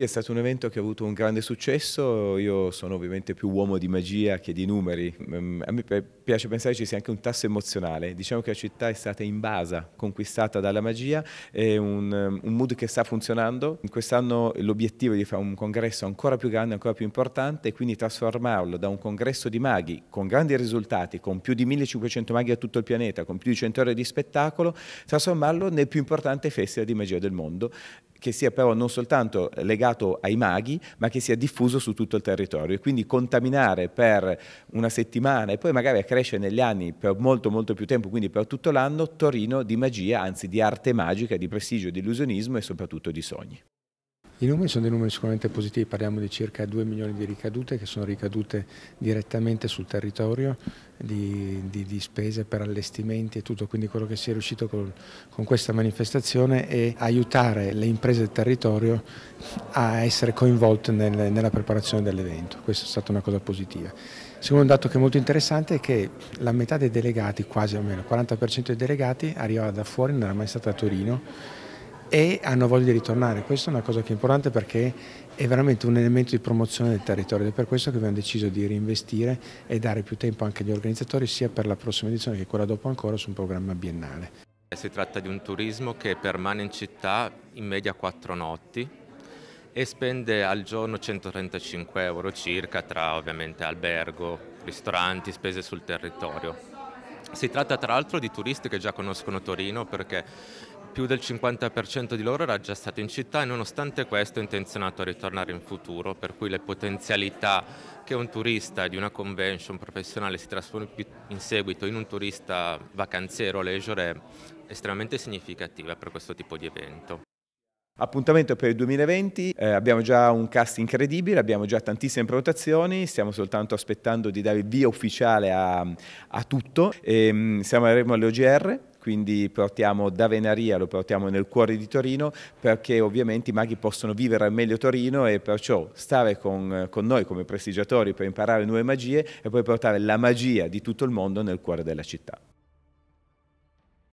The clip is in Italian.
È stato un evento che ha avuto un grande successo, io sono ovviamente più uomo di magia che di numeri, mm, a me piace pensare ci sia anche un tasso emozionale, diciamo che la città è stata invasa, conquistata dalla magia, è un, un mood che sta funzionando, quest'anno l'obiettivo è di fare un congresso ancora più grande, ancora più importante e quindi trasformarlo da un congresso di maghi con grandi risultati, con più di 1500 maghi a tutto il pianeta, con più di 100 ore di spettacolo, trasformarlo nel più importante festival di magia del mondo che sia però non soltanto legato ai maghi, ma che sia diffuso su tutto il territorio e quindi contaminare per una settimana e poi magari cresce negli anni per molto molto più tempo, quindi per tutto l'anno, Torino di magia, anzi di arte magica, di prestigio, di illusionismo e soprattutto di sogni. I numeri sono dei numeri sicuramente positivi, parliamo di circa 2 milioni di ricadute che sono ricadute direttamente sul territorio di, di, di spese per allestimenti e tutto, quindi quello che si è riuscito con, con questa manifestazione è aiutare le imprese del territorio a essere coinvolte nel, nella preparazione dell'evento, questa è stata una cosa positiva. Secondo dato che è molto interessante è che la metà dei delegati, quasi almeno il 40% dei delegati, arrivava da fuori, non era mai stata a Torino e hanno voglia di ritornare. Questa è una cosa che è importante perché è veramente un elemento di promozione del territorio ed è per questo che abbiamo deciso di reinvestire e dare più tempo anche agli organizzatori sia per la prossima edizione che quella dopo ancora su un programma biennale. Si tratta di un turismo che permane in città in media quattro notti e spende al giorno 135 euro circa tra ovviamente albergo, ristoranti, spese sul territorio. Si tratta tra l'altro di turisti che già conoscono Torino perché più del 50% di loro era già stato in città e nonostante questo è intenzionato a ritornare in futuro, per cui le potenzialità che un turista di una convention professionale si trasformi in seguito in un turista vacanziero, leisure, è estremamente significativa per questo tipo di evento. Appuntamento per il 2020, eh, abbiamo già un cast incredibile, abbiamo già tantissime prenotazioni, stiamo soltanto aspettando di dare il via ufficiale a, a tutto. E, ehm, siamo a Remo all'OGR, quindi portiamo da Venaria, lo portiamo nel cuore di Torino perché ovviamente i maghi possono vivere al meglio Torino e perciò stare con, con, noi come prestigiatori per imparare nuove magie e poi portare la magia di tutto il mondo nel cuore della città.